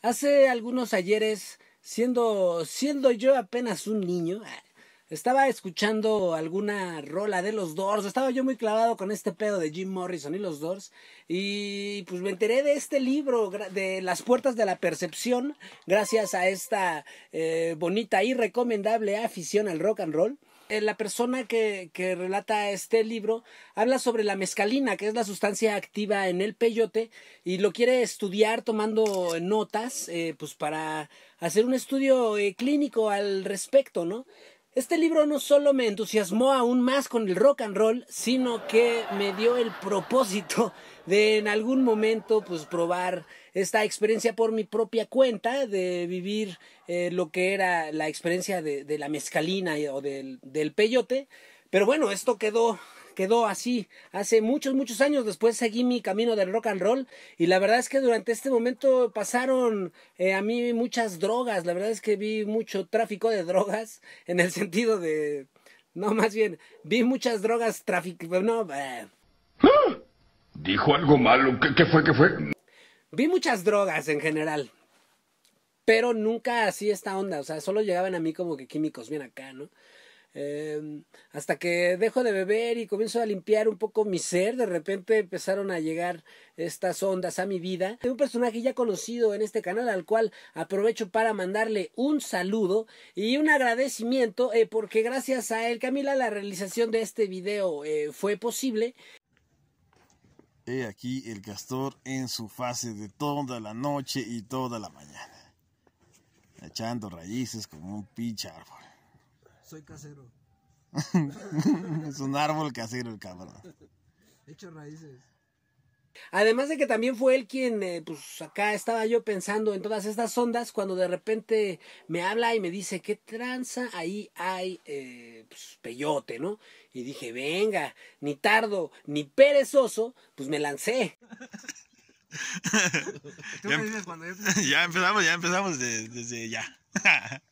Hace algunos ayeres, siendo, siendo yo apenas un niño, ah, estaba escuchando alguna rola de los Doors, estaba yo muy clavado con este pedo de Jim Morrison y los Doors, y pues me enteré de este libro, de Las Puertas de la Percepción, gracias a esta eh, bonita y recomendable afición al rock and roll. Eh, la persona que, relata este libro habla sobre la mescalina, que es la sustancia activa en el peyote, y lo quiere estudiar tomando notas, eh, pues para hacer un estudio eh, clínico al respecto, ¿no? Este libro no solo me entusiasmó aún más con el rock and roll, sino que me dio el propósito de en algún momento, pues probar esta experiencia por mi propia cuenta, de vivir eh, lo que era la experiencia de, la mezcalina o del, peyote. Pero bueno, esto quedó, quedó así. Hace muchos, muchos años después seguí mi camino del rock and roll y la verdad es que durante este momento pasaron eh, a mí muchas drogas. La verdad es que vi mucho tráfico de drogas en el sentido de... No, más bien, vi muchas drogas tráfico No, ¿Dijo algo malo? ¿Qué, qué fue? ¿Qué fue? Vi muchas drogas en general. Pero nunca así esta onda. O sea, solo llegaban a mí como que químicos bien acá, ¿no? Em, hasta que dejo de beber y comienzo a limpiar un poco mi ser, de repente empezaron a llegar estas ondas a mi vida. Hay un personaje ya conocido en este canal al cual aprovecho para mandarle un saludo y un agradecimiento eh, porque gracias a él, Camila, la realización de este video eh, fue posible He aquí el castor en su fase de toda la noche y toda la mañana, echando raíces como un pinche árbol. Soy casero. es un árbol casero el cabrón. Echo raíces. Además de que también fue él quien, eh, pues acá estaba yo pensando en todas estas ondas, cuando de repente me habla y me dice, ¿qué tranza ahí hay eh, pues, peyote, no? Y dije, venga, ni tardo, ni perezoso, pues me lancé. ya, me em-, empezamos, ya empezamos desde ya.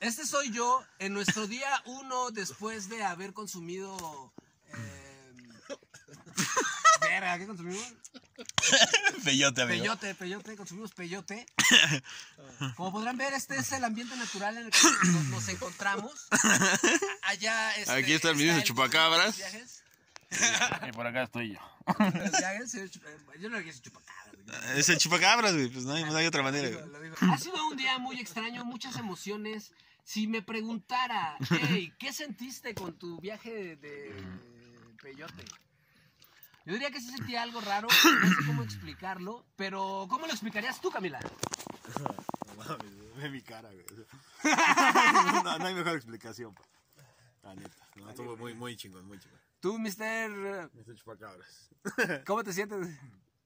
este soy yo en nuestro día uno después de haber consumido ¿qué consumimos? peyote, amigo. Peyote, peyote, consumimos peyote. Como podrán ver, este es el ambiente natural en el que nos, encontramos. Allá este, Aquí está el video chupacabras. Y por acá estoy yo. Eh, yo no quise chupacabras. Es el chupacabras, güey. Pues no hay, otra manera. Ha sido un día muy extraño, muchas emociones. Si me preguntara, hey, ¿qué sentiste con tu viaje de, de peyote? Yo diría que sí sentía algo raro, no sé cómo explicarlo, pero ¿cómo lo explicarías tú, Camila? No mames, ve mi cara, güey. No, hay mejor explicación, pa. Pues. La neta. No, ah, estuvo muy, muy chingón, muy chingón. Tú, mister. Mister Chupacabras. Eh, ¿Cómo te sientes?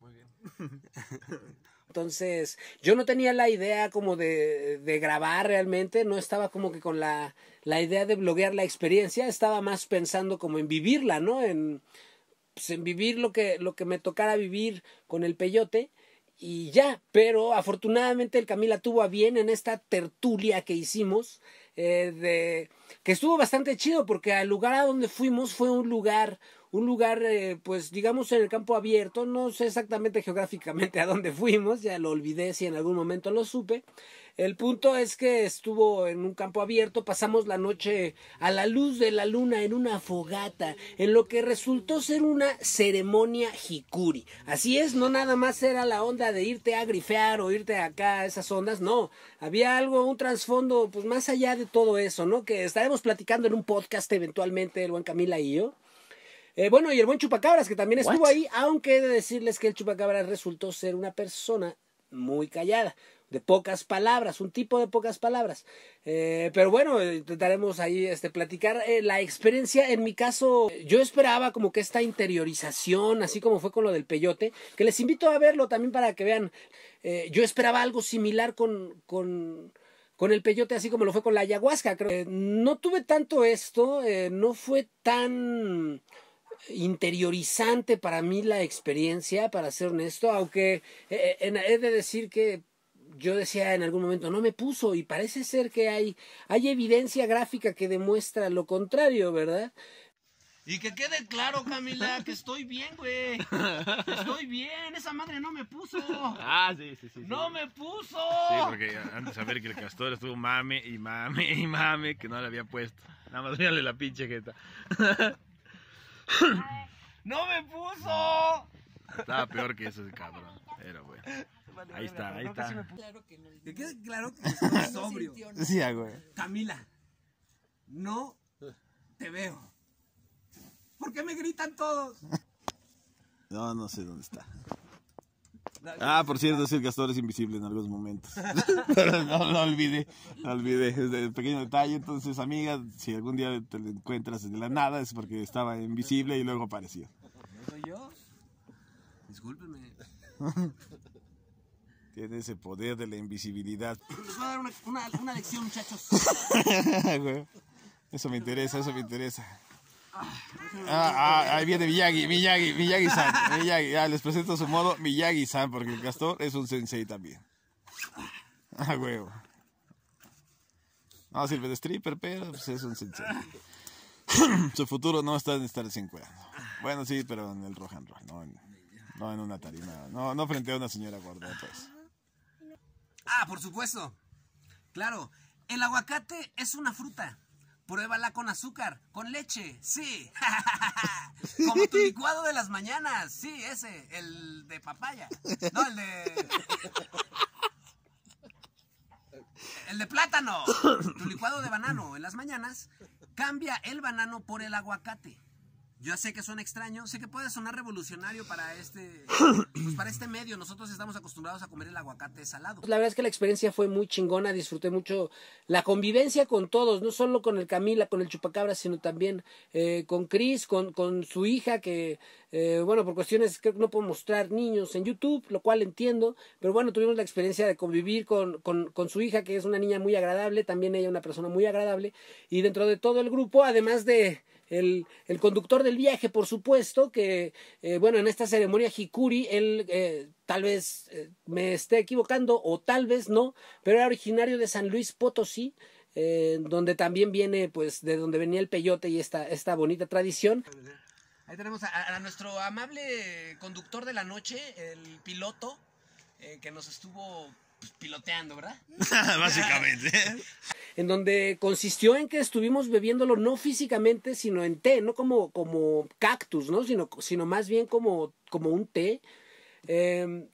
Muy bien. Entonces, yo no tenía la idea como de, grabar realmente, no estaba como que con la, la idea de bloguear la experiencia, estaba más pensando como en vivirla, ¿no? En pues, en vivir lo que, lo que me tocara vivir con el peyote y ya, pero afortunadamente el Camila tuvo a bien en esta tertulia que hicimos, eh, de, que estuvo bastante chido porque al lugar a donde fuimos fue un lugar, un lugar eh, pues digamos en el campo abierto, no sé exactamente geográficamente a dónde fuimos, ya lo olvidé si en algún momento lo supe, el punto es que estuvo en un campo abierto, pasamos la noche a la luz de la luna en una fogata, en lo que resultó ser una ceremonia hikuri. Así es, no nada más era la onda de irte a grifear o irte acá a esas ondas, no, había algo, un trasfondo, pues más allá de todo eso, ¿no? Que estaremos platicando en un podcast eventualmente, el buen Camila y yo. Eh, bueno, y el buen Chupacabras, que también estuvo ahí, aunque he de decirles que el Chupacabras resultó ser una persona muy callada de pocas palabras, un tipo de pocas palabras. Eh, pero bueno, intentaremos ahí este, platicar eh, la experiencia. En mi caso, yo esperaba como que esta interiorización, así como fue con lo del peyote, que les invito a verlo también para que vean. Eh, yo esperaba algo similar con, con, con, el peyote, así como lo fue con la ayahuasca. Creo. no tuve tanto esto, no fue tan interiorizante para mí la experiencia, para ser honesto, aunque he de decir que yo decía en algún momento, no me puso y parece ser que hay, hay evidencia gráfica que demuestra lo contrario, ¿verdad? Y que quede claro, Camila, que estoy bien, güey. Estoy bien. Esa madre no me puso. Ah, sí, sí, sí. ¡No me puso! Sí, porque antes a ver que el castor estuvo mame y mame y mame que no le había puesto. Nada más mírale la pinche jeta. ¡No me puso! Estaba peor que eso, cabrón. Era güey ahí está, ahí está. que claro que sobrio? güey. Camila, no te veo. ¿Por qué me gritan todos? No, no sé dónde está. Ah, por cierto, es el castor es invisible en algunos momentos. Pero no lo no olvidé, lo olvidé. Es pequeño detalle. Entonces, amiga, si algún día te lo encuentras de la nada, es porque estaba invisible y luego apareció. ¿No soy yo? Discúlpeme. Tiene ese poder de la invisibilidad. Les voy a dar una, una, lección, muchachos. eso me interesa, eso me interesa. Ah, ah, ahí viene Miyagi, Miyagi, Miyagi-san. Miyagi, ah, les presento su modo Miyagi-san, porque el castor es un sensei también. Ah, huevo. No sirve de stripper, pero pues, es un sensei. su futuro no está en estar sin cuerda. Bueno, sí, pero en el Rohan and no en, una tarima. No, no frente a una señora gorda, pues. Ah, por supuesto. Claro, el aguacate es una fruta. Pruébala con azúcar, con leche, sí. Como tu licuado de las mañanas, sí, ese, el de papaya. No, el de... El de plátano. Tu licuado de banano en las mañanas. Cambia el banano por el aguacate. Yo sé que suena extraño, sé que puede sonar revolucionario para este, pues, para este medio. Nosotros estamos acostumbrados a comer el aguacate salado. Pues, la verdad es que la experiencia fue muy chingona, disfruté mucho la convivencia con todos, no solo con el Camila, con el Chupacabra, sino también eh, con Chris, con, con su hija, que eh, bueno, por cuestiones creo que no puedo mostrar niños en YouTube, lo cual entiendo, pero bueno, tuvimos la experiencia de convivir con, con, con su hija, que es una niña muy agradable, también ella una persona muy agradable, y dentro de todo el grupo, además de el, conductor del viaje, por supuesto, que, eh, bueno, en esta ceremonia Hikuri, él eh, tal vez eh, me esté equivocando o tal vez no, pero era originario de San Luis Potosí, donde también viene, pues, de donde venía el peyote y esta, esta bonita tradición. Ahí tenemos a, a nuestro amable conductor de la noche, el piloto, que nos estuvo pues, piloteando, ¿verdad? Básicamente. en donde consistió en que estuvimos bebiéndolo no físicamente, sino en té, no como, como cactus, ¿no? Sino, sino más bien como, como un té. Em,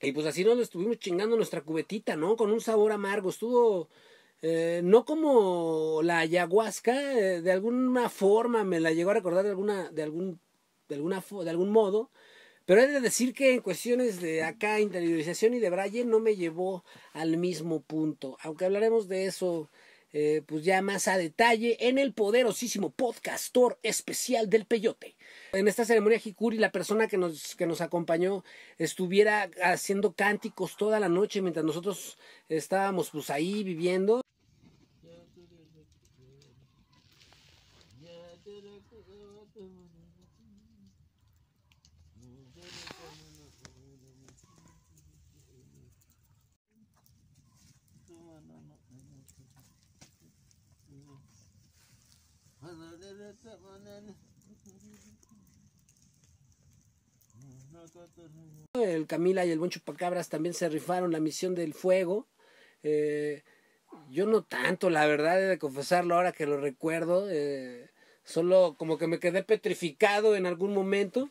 y pues así nos lo estuvimos chingando nuestra cubetita, ¿no? Con un sabor amargo. Estuvo. Eh, no como la ayahuasca, eh, de alguna forma me la llegó a recordar de alguna, de algún, de alguna, de algún modo. Pero he de decir que en cuestiones de acá, interiorización y de Braille, no me llevó al mismo punto. Aunque hablaremos de eso, eh, pues ya más a detalle, en el poderosísimo podcastor especial del Peyote. En esta ceremonia Hikuri, la persona que nos, que nos acompañó estuviera haciendo cánticos toda la noche mientras nosotros estábamos pues ahí viviendo. El Camila y el buen Chupacabras también se rifaron la misión del fuego. Eh, yo no tanto, la verdad, he de confesarlo ahora que lo recuerdo. Eh, solo como que me quedé petrificado en algún momento.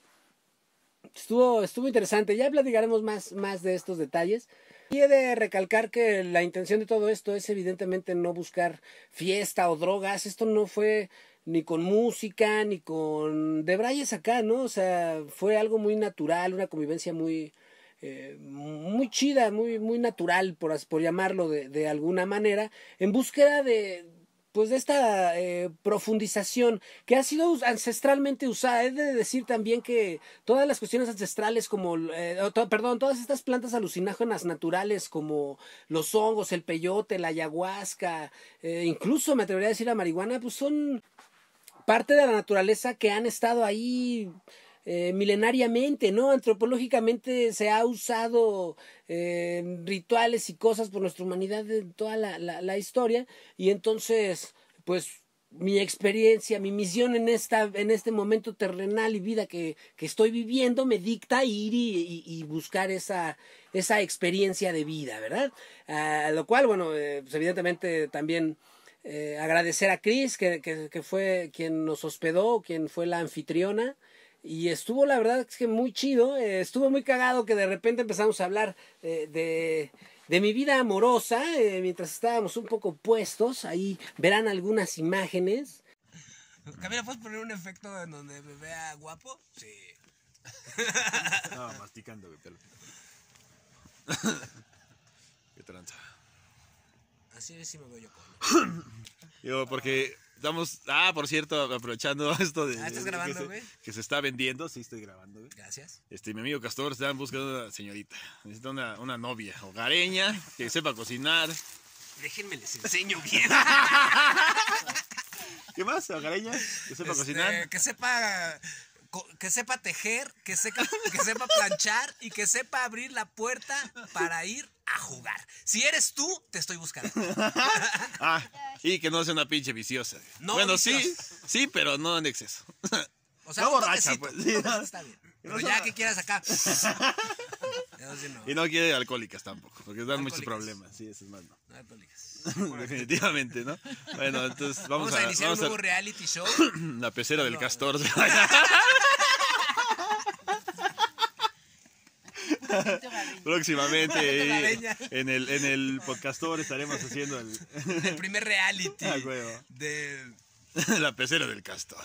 Estuvo, estuvo interesante. Ya platicaremos más, más de estos detalles. Y he de recalcar que la intención de todo esto es evidentemente no buscar fiesta o drogas. Esto no fue ni con música, ni con... De Brayes acá, ¿no? O sea, fue algo muy natural, una convivencia muy... Eh, muy chida, muy, muy natural, por, por llamarlo de alguna manera, en búsqueda de, pues de esta eh, profundización que ha sido ancestralmente usada. He de decir también que todas las cuestiones ancestrales como, eh, perdón, todas estas plantas alucinógenas naturales como los hongos, el peyote, la ayahuasca, eh, incluso me atrevería a decir la marihuana, pues son parte de la naturaleza que han estado ahí eh, milenariamente, ¿no? Antropológicamente se ha usado eh, rituales y cosas por nuestra humanidad en toda la, historia y entonces, pues mi experiencia, mi misión en, esta, en este momento terrenal y vida que, estoy viviendo me dicta ir y, buscar esa, experiencia de vida, ¿verdad? a ah, lo cual, bueno, eh, pues, evidentemente también agradecer a Cris, que, fue quien nos hospedó, quien fue la anfitriona, y estuvo, la verdad, es que muy chido. Eh, estuvo muy cagado que de repente empezamos a hablar eh, de, mi vida amorosa eh, mientras estábamos un poco puestos. Ahí verán algunas imágenes. Camila, ¿puedes poner un efecto en donde me vea guapo? Sí. Estaba masticando, mi pelo. Qué tranza. Así decimos yo Yo, porque estamos. Ah, por cierto, aprovechando esto de. Ah, estás grabando, güey. Que, se está vendiendo, sí, estoy grabando, güey. Gracias. Este, mi amigo Castor está buscando una señorita. Necesita una, novia hogareña que sepa cocinar. Déjenme les enseño bien. ¿Qué más, hogareña? Que sepa este, cocinar. Que sepa que sepa tejer, que sepa, planchar y que sepa abrir la puerta para ir a jugar. Si eres tú, te estoy buscando. Ah, y que no sea una pinche viciosa. bueno, sí, sí, pero no en exceso. O sea, no borracha, pues. está bien. Pero ya que quieras acá. Y no quiere alcohólicas tampoco, porque dan muchos problemas. Sí, eso es más no. Definitivamente, ¿no? Bueno, entonces vamos, vamos a, iniciar un nuevo reality show. La pecera del castor. Próximamente eh, en el, en el podcastor estaremos haciendo el, primer reality ah, de la pecera del castor.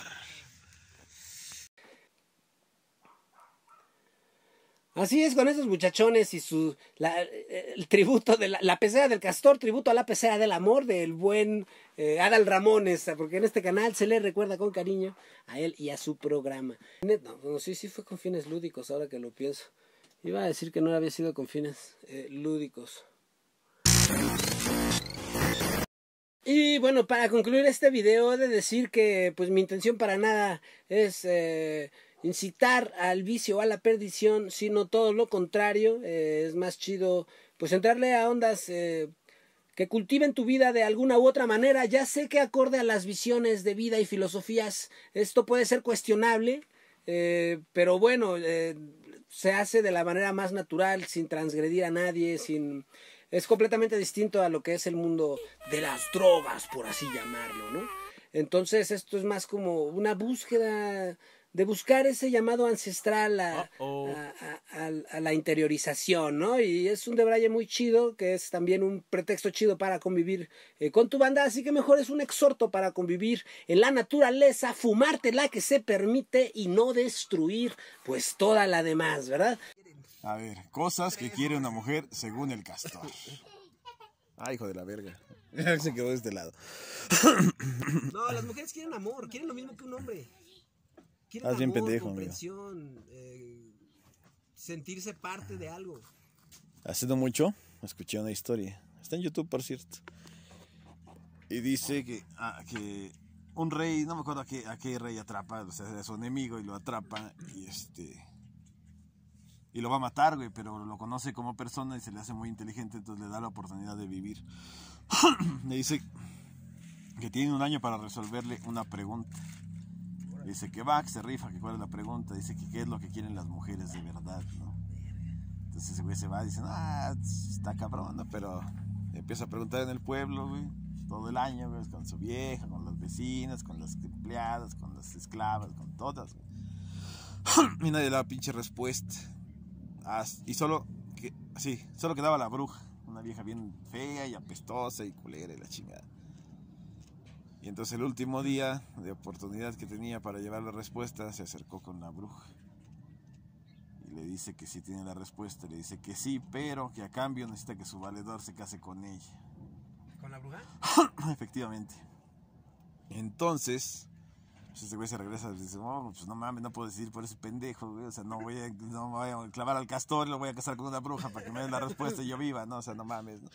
Así es, con esos muchachones y su eh, el tributo de la, la, pecera del castor, tributo a la pecera del amor del buen eh, Adal Ramones, porque en este canal se le recuerda con cariño a él y a su programa. No, sí, sí fue con fines lúdicos, ahora que lo pienso. Iba a decir que no había sido con fines eh, lúdicos. Y bueno, para concluir este video he de decir que pues mi intención para nada es incitar al vicio o a la perdición, sino todo lo contrario. Eh, es más chido, pues entrarle a ondas eh, que cultiven tu vida de alguna u otra manera. Ya sé que acorde a las visiones de vida y filosofías, esto puede ser cuestionable, eh, pero bueno, se hace de la manera más natural, sin transgredir a nadie, sin... Es completamente distinto a lo que es el mundo de las drogas, por así llamarlo, ¿no? Entonces esto es más como una búsqueda de buscar ese llamado ancestral a, la interiorización, ¿no? Y es un debraye muy chido, que es también un pretexto chido para convivir eh, con tu banda, así que mejor es un exhorto para convivir en la naturaleza, fumarte la que se permite y no destruir pues toda la demás, ¿verdad? A ver, cosas que quiere una mujer según el castor. Ay, ah, hijo de la verga. Se quedó de este lado. no, las mujeres quieren amor, quieren lo mismo que un hombre bien pendejo, eh, sentirse parte de algo. Hace no mucho escuché una historia. Está en YouTube, por cierto. Y dice que, ah, que un rey, no me acuerdo a qué, rey atrapa, o sea, es su enemigo y lo atrapa y este y lo va a matar, güey, pero lo conoce como persona y se le hace muy inteligente, entonces le da la oportunidad de vivir. le dice que tiene un año para resolverle una pregunta. Dice que va, que se rifa, que cuál es la pregunta, dice que qué es lo que quieren las mujeres de verdad, ¿no? Entonces ese güey se va dice ah, está cabrón, pero empieza a preguntar en el pueblo, güey, todo el año, güey, con su vieja, con las vecinas, con las empleadas, con las esclavas, con todas, y nadie la pinche respuesta. y solo, que, sí, solo quedaba la bruja, una vieja bien fea y apestosa y culera y la chingada. Y entonces el último día de oportunidad que tenía para llevar la respuesta, se acercó con la bruja. Y le dice que sí tiene la respuesta, le dice que sí, pero que a cambio necesita que su valedor se case con ella. ¿Con la bruja? Efectivamente. Entonces, pues este güey se regresa y dice, oh, pues no mames, no puedo decir por ese pendejo, O sea, no voy a, clavar al castor, lo voy a casar con una bruja para que me den la respuesta y yo viva, ¿no? O sea, no mames, ¿no?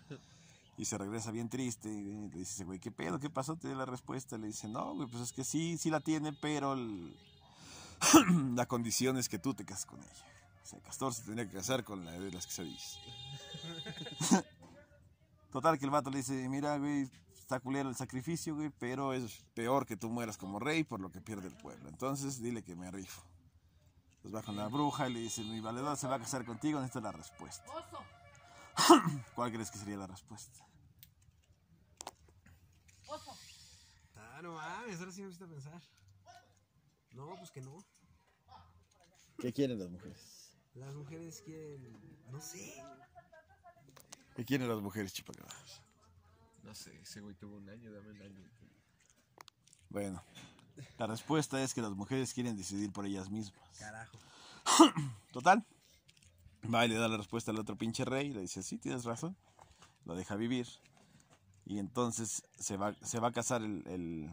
Y se regresa bien triste y eh, le dice, güey, ¿qué pedo? ¿Qué pasó? Te dio la respuesta. Le dice, no, güey, pues es que sí, sí la tiene, pero la condición es que tú te cases con ella. O sea, Castor se tendría que casar con la de las que se dice. Total, que el vato le dice, mira, güey, está culero el sacrificio, güey, pero es peor que tú mueras como rey por lo que pierde el pueblo. Entonces, dile que me rifo. Entonces va con la bruja y le dice, mi valedor se va a casar contigo, Esta es la respuesta. ¿Cuál crees que sería la respuesta? Ah, no mames, ahora sí me gusta pensar. No, pues que no. ¿Qué quieren las mujeres? Las mujeres quieren. No sé. ¿Qué quieren las mujeres, chupacabras? No sé, ese güey tuvo un año, dame un año. Bueno, la respuesta es que las mujeres quieren decidir por ellas mismas. Carajo. Total. Va y le da la respuesta al otro pinche rey. Le dice, sí, tienes razón. Lo deja vivir. Y entonces se va, se va a casar el,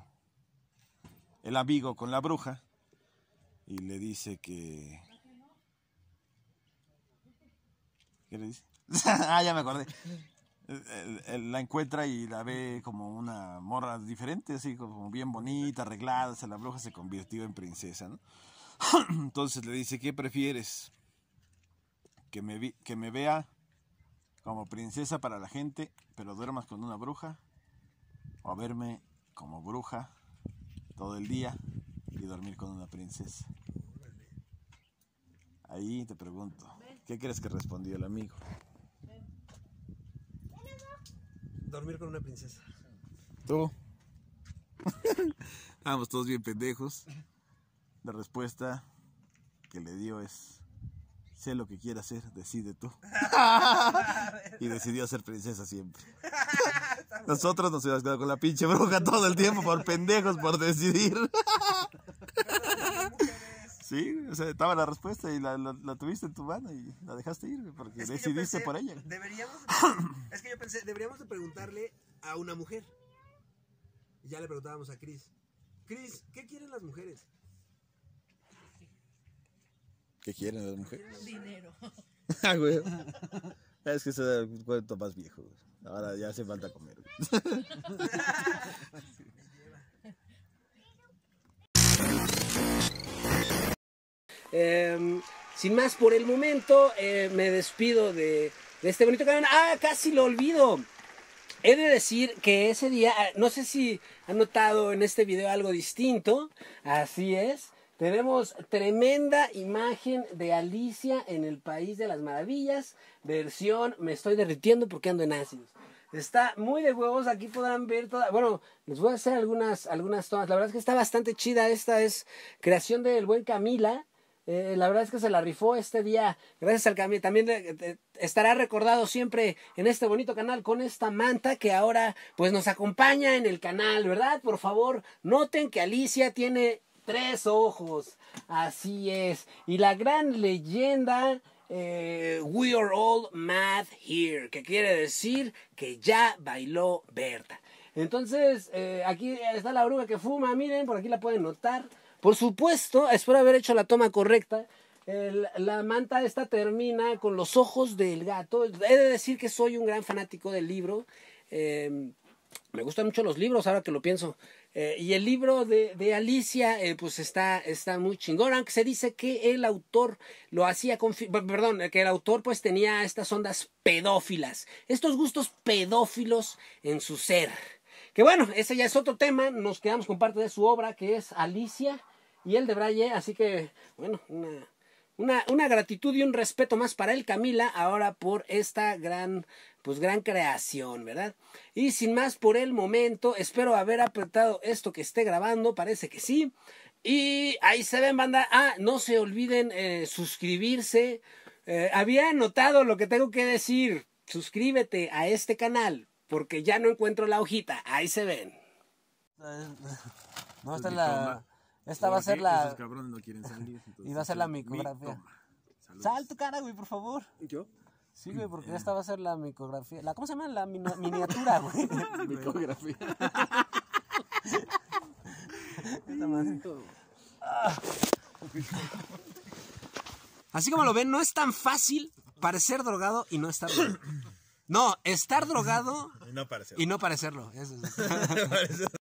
el, amigo con la bruja y le dice que... ¿Qué le dice? ah, ya me acordé. La encuentra y la ve como una morra diferente, así como bien bonita, arreglada. O sea, la bruja se convirtió en princesa, Entonces le dice, ¿qué prefieres? ¿Que me, que me vea como princesa para la gente, pero duermas con una bruja, o a verme como bruja todo el día y dormir con una princesa. Ahí te pregunto, ¿qué crees que respondió el amigo? Dormir con una princesa. ¿Tú? Vamos todos bien pendejos. La respuesta que le dio es sé lo que quiera hacer, decide tú. y decidió ser princesa siempre. Nosotros nos hubiéramos quedado con la pinche bruja todo el tiempo por pendejos, por decidir. Sí, estaba la respuesta y la, tuviste en tu mano y la dejaste ir porque decidiste por ella. Deberíamos, es que yo pensé, deberíamos de preguntarle a una mujer. ya le preguntábamos a Cris. Cris, ¿qué quieren las mujeres? ¿Qué quieren las mujeres? Dinero. ah, güey. Es que se da un más viejo. Ahora ya hace falta comer. Em, sin más por el momento, eh, me despido de, de este bonito canal. Ah, casi lo olvido. He de decir que ese día, ah, no sé si han notado en este video algo distinto, así es, tenemos tremenda imagen de Alicia en el País de las Maravillas, versión me estoy derritiendo porque ando en ácidos. Está muy de huevos, aquí podrán ver toda... Bueno, les voy a hacer algunas, algunas tomas. La verdad es que está bastante chida, esta es creación del buen Camila. Eh, la verdad es que se la rifó este día, gracias al Camila. También eh, eh, estará recordado siempre en este bonito canal con esta manta que ahora pues nos acompaña en el canal, ¿verdad? Por favor, noten que Alicia tiene tres ojos. Así es. Y la gran leyenda eh, We Are All Mad Here, que quiere decir que ya bailó Berta. Entonces, eh, aquí está la bruja que fuma, miren, por aquí la pueden notar. Por supuesto, espero haber hecho la toma correcta. la manta esta termina con los ojos del gato. He de decir que soy un gran fanático del libro. Em, me gustan mucho los libros, ahora que lo pienso. Eh, y el libro de, de Alicia, eh, pues está, está muy chingón, aunque se dice que el autor lo hacía con, perdón, que el autor pues tenía estas ondas pedófilas, estos gustos pedófilos en su ser. Que bueno, ese ya es otro tema, nos quedamos con parte de su obra que es Alicia y el de Braille, así que bueno, una una, una, gratitud y un respeto más para él, Camila ahora por esta gran, pues gran creación, ¿verdad? Y sin más por el momento, espero haber apretado esto que esté grabando, parece que sí. Y ahí se ven, banda. Ah, no se olviden eh, suscribirse. Eh, había anotado lo que tengo que decir. Suscríbete a este canal, porque ya no encuentro la hojita. Ahí se ven. No está la... Esta va a ser la. y va a ser la micografía. Sal tu cara, güey, por favor. ¿Y ¿Yo? Sí, güey, porque esta eh. va a ser la micografía. La, ¿Cómo se llama? La miniatura, güey. micografía. Ah. Así como lo ven, no es tan fácil parecer drogado y no estar drogado. No, estar drogado y no parecerlo. no parecerlo.